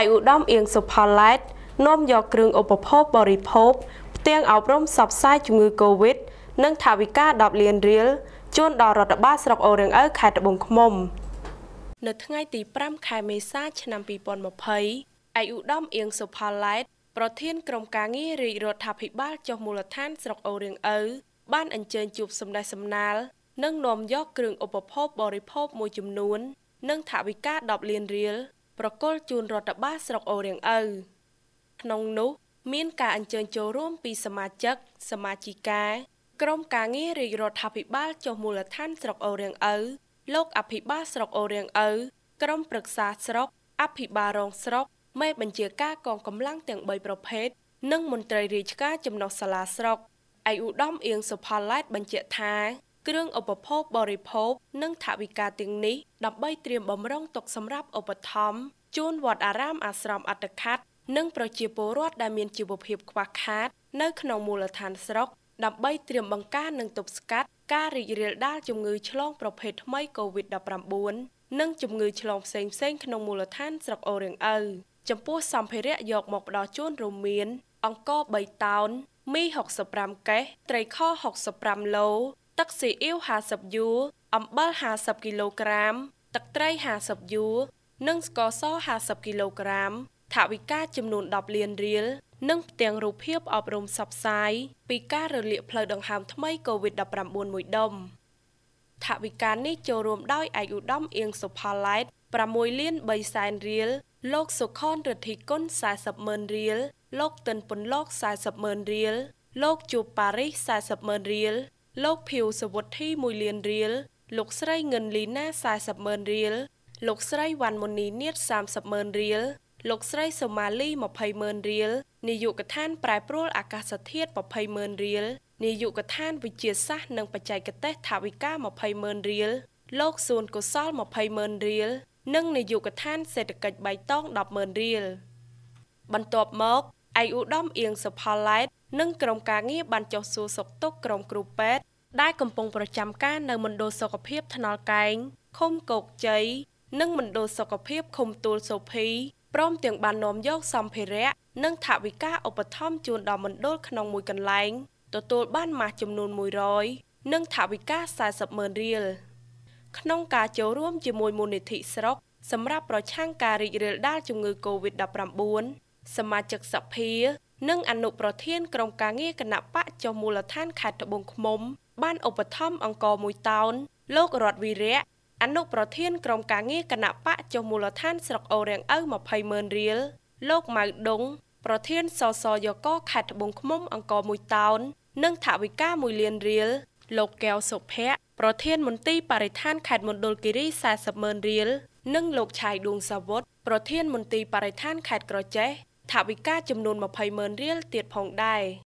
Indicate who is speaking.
Speaker 1: ឯកឧត្តមអៀងសុផលឡែតនាំយកគ្រឿងឧបភោគបរិភោគផ្ទាំងអប់រំសបផ្សាយជំងឺ Covid និងថាវិការ10លានរៀលជូនដល់រដ្ឋបាលស្រុកអូររៀងអូវខេត្តត្បូងឃ្មុំនៅថ្ងៃទី5ខែមេសាឆ្នាំ2020ឯកឧត្តមអៀងសុផលឡែតប្រធានក្រុមការងាររាជរដ្ឋាភិបាលចុះមូលដ្ឋានស្រុកអូររៀងអូវបានអញ្ជើញជួបសម្ដេចសំណាល និងនាំយកគ្រឿងឧបភោគបរិភោគមួយចំនួននិងថវិកា10លានរៀលប្រគល់ជូនរដ្ឋបាលស្រុកអូរៀងអ៊ៅក្នុងនោះ មានការអញ្ជើញចូលរួមពីសមាជិកសមាជិកាក្រុមការងាររាជរដ្ឋាភិបាលចុះមូលដ្ឋាន ស្រុកអូរៀងអ៊ៅលោកអភិបាលស្រុកអូរៀងអ៊ៅក្រុមប្រឹក្សាស្រុកអភិបាលរងស្រុកមេបញ្ជាការកងកម្លាំងទាំង3ប្រភេទនិងមន្ត្រីរាជការចំណុះសាលាស្រុកឯឧត្តមអៀងសុផល្លែតបញ្ជាក់ថាគ្រឿងឧបភោគបរិភោគនិងថវិកាទាំងនេះដើម្បីត្រៀមបំរុងទុកសម្រាប់ឧបត្ថម្ភជូនវត្តអារាម អាស្រមអត្តខាត់និងប្រជាពលរដ្ឋដែលមានជីវភាពខ្វះខាត នៅក្នុងមូលដ្ឋានស្រុកដើម្បីត្រៀមបង្ការនិងទប់ស្កាត់ការរីករាលដាលជំងឺឆ្លងប្រភេទថ្មី COVID-19 និងជំងឺឆ្លងផ្សេងផ្សេងក្នុងមូលដ្ឋានស្រុកអូររៀងអូវចំពោះសម្ភារៈយកមកផ្ដល់ជូនរួមមាន អង្គរ3តោនមី65កេសត្រីខ65ឡូទឹកស៊ីអ៊ីវ50យូអំបិល50គីឡូក្រាមទឹកត្រី50យូនិងស្ករស50គីឡូក្រាមថវិកាចំនួន10លានរៀលនិងផ្ទាំងរូបភាពអប់រំសបផ្សាយពីការរលាកផ្លូវដង្ហើមថ្មី COVID-19 មួយដុំថវិកានេះចូលរួមដោយឯកឧត្តមអៀងសុផល្លែត6លាន3សែនរៀលលោកសុខុនរិទ្ធីគុណ40ម៉ឺនរៀលលោកតិនពុនលោក40ម៉ឺនរៀលលោកជួបប៉ារីស40ម៉ឺនរៀលលោកភីវសវុទ្ធី1លានរៀលលោកស្រីងិនលីណា40ម៉ឺនរៀលលោកស្រីវ៉ាន់មុនីនៀត30ម៉ឺនរៀលលោកស្រីសូម៉ាលី20ម៉ឺនរៀលនាយកដ្ឋានប្រែប្រួលអាកាសធាតុ20ម៉ឺនរៀលនាយកដ្ឋានវិទ្យាសាស្ត្រនិងបច្ចេកទេស ថាវិការ20ម៉ឺនរៀលលោកសួនកុសល20ម៉ឺនរៀលនិងនាយកដ្ឋានសេដ្ឋកិច្ចបៃតង10ម៉ឺនរៀលបន្ទាប់មកឯកឧត្តមអៀងសុផលឡែតនិងក្រុមការងារបានចុះសួរសុខទុក្ខក្រុមគ្រូពេទ្យដែលកំពុងប្រចាំការនៅមណ្ឌលសុខភាពថ្នល់កែងឃុំគោកជ័យនិងមណ្ឌលសុខភាពឃុំទួលសូភីព្រម ទាំងបាននាំយកសម្ភារៈនិងថវិកាឧបត្ថម្ភជូនដល់មណ្ឌលក្នុងមួយកន្លែងទទួលបានម៉ាស់ចំនួន100និងថវិកា40ម៉ឺនរៀលក្នុងការចូលរួមជាមួយមូលនិធិស្រុក សម្រាប់ប្រឆាំងការរីករាលដាលជំងឺ Covid-19 សមាជិកសភានិងអនុប្រធានក្រុមការងារគណៈបកចុះមូលដ្ឋានខេត្តត្បូងឃ្មុំបានឧបត្ថម្ភអង្គរ1តោន លោករតវីរៈអនុប្រធានក្រុមការងារគណៈបកចុះមូលដ្ឋានស្រុកអូររៀងឪ20ម៉ឺនរៀលលោកម៉ៅដុង ប្រធានសសយកខេត្តត្បូងឃ្មុំអង្គរ1តោននិងថវិកា1លានរៀលលោកកែវសុភ័ក្រប្រធានមន្ទីរបរិស្ថានខេត្តមណ្ឌលគិរី40ម៉ឺនរៀលនិងលោកឆៃឌួងសាវុតប្រធានមន្ទីរបរិស្ថានខេត្តក្រចេះថវិកាចំនួន20ម៉ឺនរៀលទៀតផងដែរ។